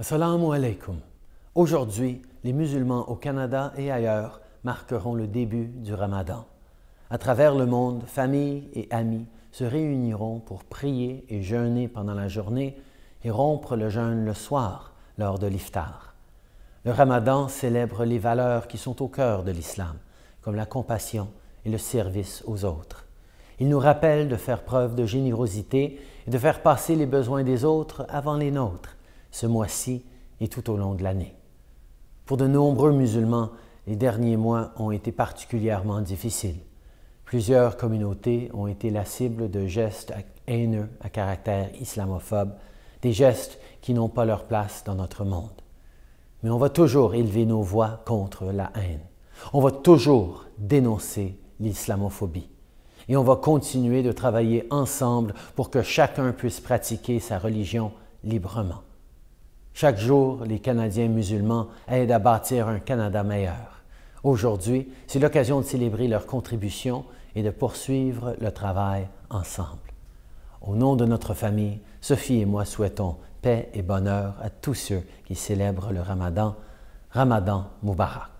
Assalamu alaikum. Aujourd'hui, les musulmans au Canada et ailleurs marqueront le début du ramadan. À travers le monde, familles et amis se réuniront pour prier et jeûner pendant la journée et rompre le jeûne le soir lors de l'iftar. Le ramadan célèbre les valeurs qui sont au cœur de l'islam, comme la compassion et le service aux autres. Il nous rappelle de faire preuve de générosité et de faire passer les besoins des autres avant les nôtres ce mois-ci et tout au long de l'année. Pour de nombreux musulmans, les derniers mois ont été particulièrement difficiles. Plusieurs communautés ont été la cible de gestes haineux à caractère islamophobe, des gestes qui n'ont pas leur place dans notre monde. Mais on va toujours élever nos voix contre la haine. On va toujours dénoncer l'islamophobie. Et on va continuer de travailler ensemble pour que chacun puisse pratiquer sa religion librement. Chaque jour, les Canadiens musulmans aident à bâtir un Canada meilleur. Aujourd'hui, c'est l'occasion de célébrer leur contribution et de poursuivre le travail ensemble. Au nom de notre famille, Sophie et moi souhaitons paix et bonheur à tous ceux qui célèbrent le Ramadan. Ramadan Mubarak.